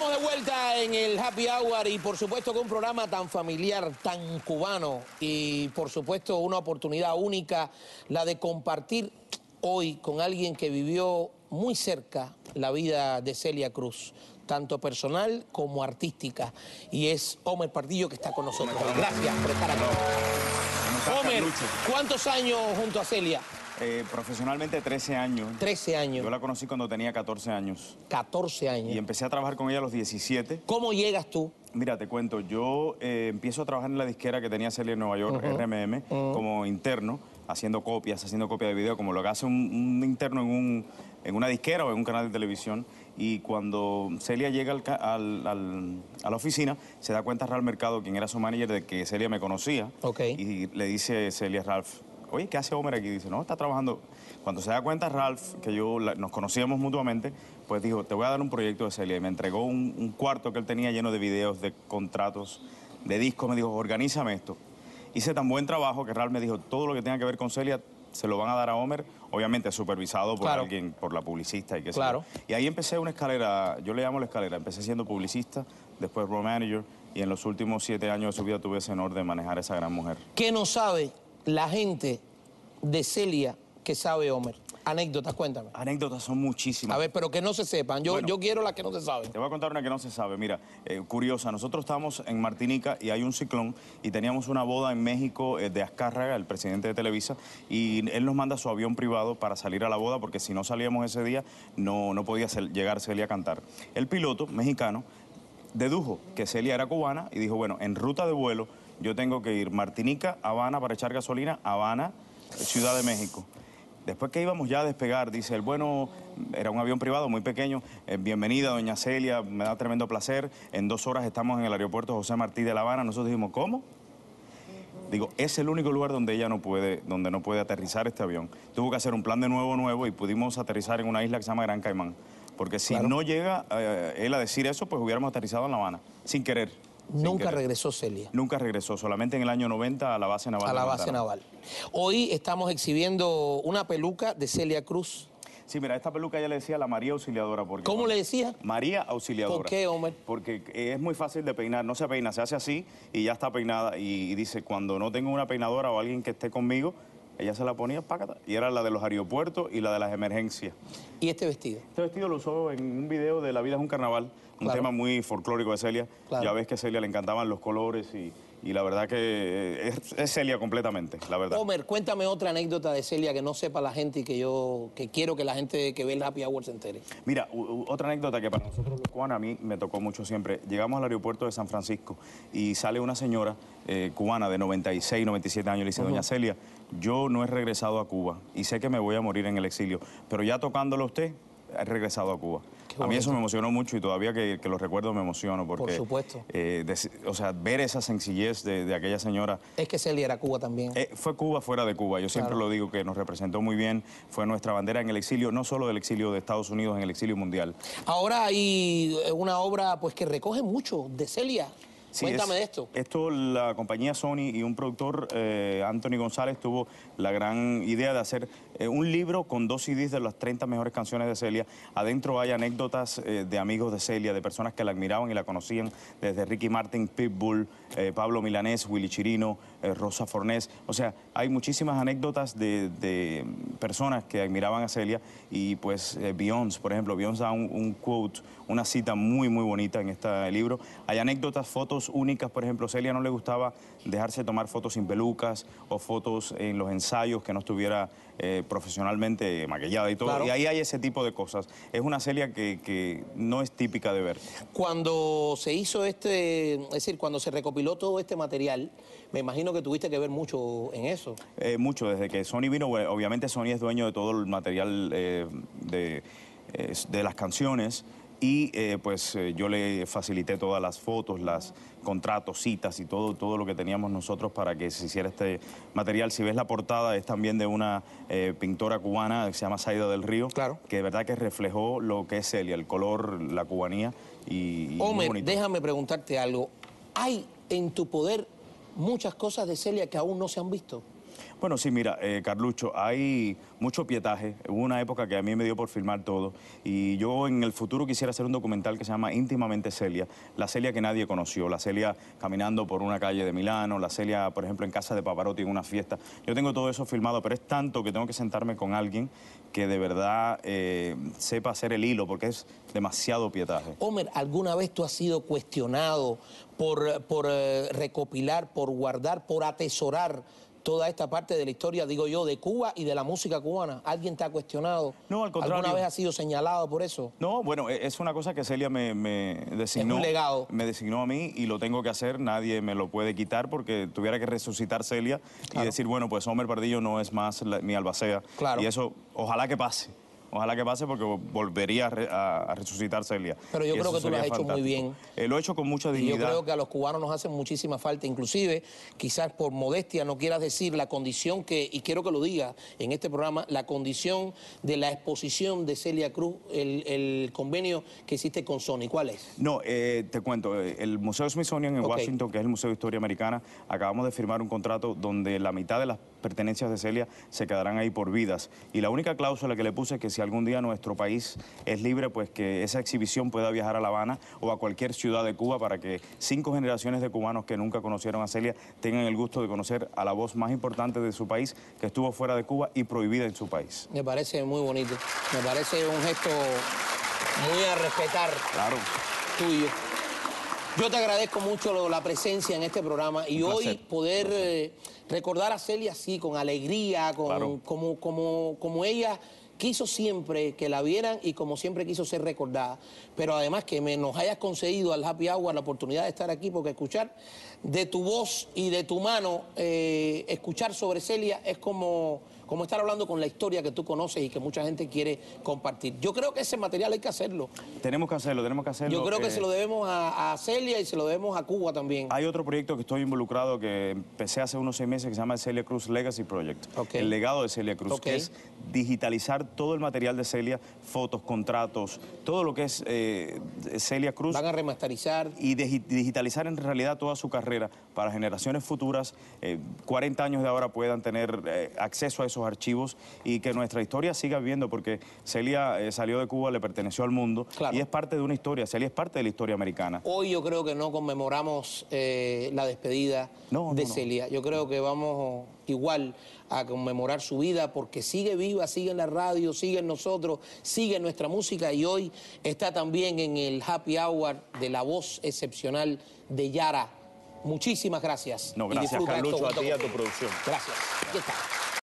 Estamos de vuelta en el Happy Hour y por supuesto con un programa tan familiar, tan cubano y por supuesto una oportunidad única, la de compartir hoy con alguien que vivió muy cerca la vida de Celia Cruz, tanto personal como artística. Y es Homer Pardillo que está con nosotros. Gracias por estar aquí. Homer, ¿cuántos años junto a Celia? Eh, profesionalmente 13 años. 13 años. Yo la conocí cuando tenía 14 años. 14 años. Y empecé a trabajar con ella a los 17. ¿Cómo llegas tú? Mira, te cuento, yo eh, empiezo a trabajar en la disquera que tenía Celia en Nueva York, RMM, como interno, haciendo copias, haciendo copia de video, como lo que hace un, interno en, un, en una disquera o en un canal de televisión. Y cuando Celia llega a la oficina, se da cuenta Ralph Mercado, quien era su manager, de que Celia me conocía. Y le dice Celia Ralph, oye, ¿qué hace Homer aquí? Dice, no, está trabajando. Cuando se da cuenta Ralph, que yo nos conocíamos mutuamente, pues dijo, te voy a dar un proyecto de Celia. Y me entregó un, cuarto que él tenía lleno de videos, de contratos, de discos. Me dijo, organízame esto. Hice tan buen trabajo que Ralph me dijo, todo lo que tenga que ver con Celia se lo van a dar a Homer, obviamente supervisado por alguien, por la publicista y qué sé Y ahí empecé una escalera, yo le llamo la escalera, empecé siendo publicista, después role manager, y en los últimos siete años de su vida tuve ese honor de manejar a esa gran mujer. ¿Qué no sabe la gente de Celia que sabe Homer? Anécdotas, cuéntame. Anécdotas son muchísimas. A ver, pero que no se sepan. Yo, yo quiero las que no se saben. Te voy a contar una que no se sabe. Mira, eh, curiosa. Nosotros estábamos en Martinica y hay un ciclón y teníamos una boda en México eh, de Azcárraga, el presidente de Televisa, y él nos manda su avión privado para salir a la boda porque si no salíamos ese día no, no podía llegar Celia a cantar. El piloto mexicano dedujo que Celia era cubana y dijo, bueno, en ruta de vuelo yo tengo que ir Martinica, Habana para echar gasolina, Habana, Ciudad de México. Después que íbamos ya a despegar, dice el bueno, era un avión privado muy pequeño, eh, bienvenida doña Celia, me da tremendo placer, en dos horas estamos en el aeropuerto José Martí de La Habana, nosotros dijimos, ¿cómo? Digo, es el único lugar donde ella no puede, donde no puede aterrizar este avión. Tuvo que hacer un plan de nuevo, nuevo y pudimos aterrizar en una isla que se llama Gran Caimán. Porque si no llega eh, él a decir eso, pues hubiéramos aterrizado en La Habana, sin querer. Nunca regresó Celia. Nunca regresó, solamente en el año 90 a la base naval. A la base naval. Hoy estamos exhibiendo una peluca de Celia Cruz. Sí, mira, esta peluca ya le decía la María Auxiliadora. Porque, ¿Cómo le decía? María Auxiliadora. ¿Por qué, hombre? Porque es muy fácil de peinar, no se peina, se hace así y ya está peinada. y dice, cuando no tengo una peinadora o alguien que esté conmigo, ella se la ponía, pácata, y era la de los aeropuertos y la de las emergencias. ¿Y este vestido? Este vestido lo usó en un video de La vida es un carnaval, un tema muy folclórico de Celia. Ya ves que a Celia le encantaban los colores y y la verdad que es, Celia completamente, la verdad. Homer, cuéntame otra anécdota de Celia que no sepa la gente y que yo que quiero que la gente que ve el Happy Hour se entere. Mira, otra anécdota que para nosotros los cubanos a mí me tocó mucho siempre. Llegamos al aeropuerto de San Francisco y sale una señora eh, cubana de 96, 97 años, le dice, doña Celia, yo no he regresado a Cuba y sé que me voy a morir en el exilio, pero ya tocándolo usted, he regresado a Cuba a mí eso me emocionó mucho y todavía que, lo recuerdo me emociono. Porque, Por supuesto. Eh, o sea, ver esa sencillez de, aquella señora. Es que Celia era Cuba también. Eh, fue Cuba fuera de Cuba. Yo siempre lo digo que nos representó muy bien. Fue nuestra bandera en el exilio, no solo del exilio de Estados Unidos, en el exilio mundial. Ahora hay eh, una obra pues que recoge mucho de Celia. Cuéntame de esto. Esto, la compañía Sony y un productor, Anthony González, tuvo la gran idea de hacer eh, un libro con dos CDs de las 30 mejores canciones de Celia. Adentro hay anécdotas eh, de amigos de Celia, de personas que la admiraban y la conocían, desde Ricky Martin, Pitbull, eh, Pablo Milanés, Willy Chirino, Rosa Fornés. O sea, hay muchísimas anécdotas de, personas que admiraban a Celia y pues Beyoncé, por ejemplo, Beyoncé da un, un, quote, una cita muy, muy bonita en este libro. Hay anécdotas, fotos únicas, por ejemplo, Celia no le gustaba dejarse tomar fotos sin pelucas o fotos en los ensayos que no estuviera eh, profesionalmente maquillada y todo. Y ahí hay ese tipo de cosas. Es una Celia que, no es típica de ver. Cuando se hizo este, es decir, cuando se recopiló todo este material, me imagino que tuviste que ver mucho en eso. Eh, mucho, desde que Sony vino, obviamente Sony es dueño de todo el material eh, de, de las canciones y eh, pues eh, yo le facilité todas las fotos, las contratos, citas y todo, todo lo que teníamos nosotros para que se hiciera este material. Si ves la portada es también de una eh, pintora cubana que se llama Saida del Río, claro. que de verdad que reflejó lo que es Celia, el color, la cubanía y, Homer, déjame preguntarte algo. ¿Hay en tu poder muchas cosas de Celia que aún no se han visto? Bueno, sí, mira, eh, Carlucho, hay mucho pietaje. Hubo una época que a mí me dio por filmar todo. Y yo en el futuro quisiera hacer un documental que se llama Íntimamente Celia. La Celia que nadie conoció. La Celia caminando por una calle de Milano. La Celia, por ejemplo, en casa de Paparotti en una fiesta. Yo tengo todo eso filmado, pero es tanto que tengo que sentarme con alguien que de verdad eh, sepa hacer el hilo, porque es demasiado pietaje. Homer, ¿alguna vez tú has sido cuestionado por, por eh, recopilar, por guardar, por atesorar toda esta parte de la historia, digo yo, de Cuba y de la música cubana. ¿Alguien te ha cuestionado? No, al contrario. ¿Alguna vez ha sido señalado por eso? No, bueno, e-, es una cosa que Celia me, designó. un legado. Me designó a mí y lo tengo que hacer, nadie me lo puede quitar porque tuviera que resucitar Celia y decir, bueno, pues Homer Pardillo no es más mi albacea. Claro. Y eso, ojalá que pase. Ojalá que pase porque volvería a, resucitar Celia. Pero yo creo que tú lo has hecho muy bien. Eh, lo he hecho con mucha dignidad. Y yo creo que a los cubanos nos hacen muchísima falta. Inclusive, quizás por modestia no quieras decir la condición que, y quiero que lo diga en este programa, la condición de la exposición de Celia Cruz, el, convenio que hiciste con Sony. ¿Cuál es? No, eh, te cuento. Eh, el Museo Smithsonian en Washington, que es el Museo de Historia Americana, acabamos de firmar un contrato donde la mitad de las pertenencias de Celia se quedarán ahí por vidas. Y la única cláusula que le puse es que si algún día nuestro país es libre, pues que esa exhibición pueda viajar a La Habana o a cualquier ciudad de Cuba para que cinco generaciones de cubanos que nunca conocieron a Celia tengan el gusto de conocer a la voz más importante de su país que estuvo fuera de Cuba y prohibida en su país. Me parece muy bonito, me parece un gesto muy a respetar claro. tuyo. Yo te agradezco mucho la presencia en este programa y hoy poder recordar a Celia así, con alegría, con, como, como, como ella quiso siempre que la vieran y como siempre quiso ser recordada. Pero además que me, nos hayas concedido al Happy Hour la oportunidad de estar aquí, porque escuchar de tu voz y de tu mano, eh, escuchar sobre Celia es como como estar hablando con la historia que tú conoces y que mucha gente quiere compartir. Yo creo que ese material hay que hacerlo. Tenemos que hacerlo, tenemos que hacerlo. Yo creo que eh, se lo debemos a, Celia y se lo debemos a Cuba también. Hay otro proyecto que estoy involucrado que empecé hace unos seis meses que se llama Celia Cruz Legacy Project. El legado de Celia Cruz, que es digitalizar todo el material de Celia, fotos, contratos, todo lo que es eh, Celia Cruz. Van a remasterizar. Y digitalizar en realidad toda su carrera para generaciones futuras, 40 eh, años de ahora puedan tener acceso a eso archivos y que nuestra historia siga viviendo, porque Celia eh, salió de Cuba, le perteneció al mundo y es parte de una historia, Celia es parte de la historia americana. Hoy yo creo que no conmemoramos eh, la despedida de Celia, yo creo que vamos igual a conmemorar su vida porque sigue viva, sigue en la radio, sigue en nosotros, sigue en nuestra música y hoy está también en el happy hour de la voz excepcional de Yara. Muchísimas gracias. No, gracias, Carlucho, a ti y a tu producción. Gracias.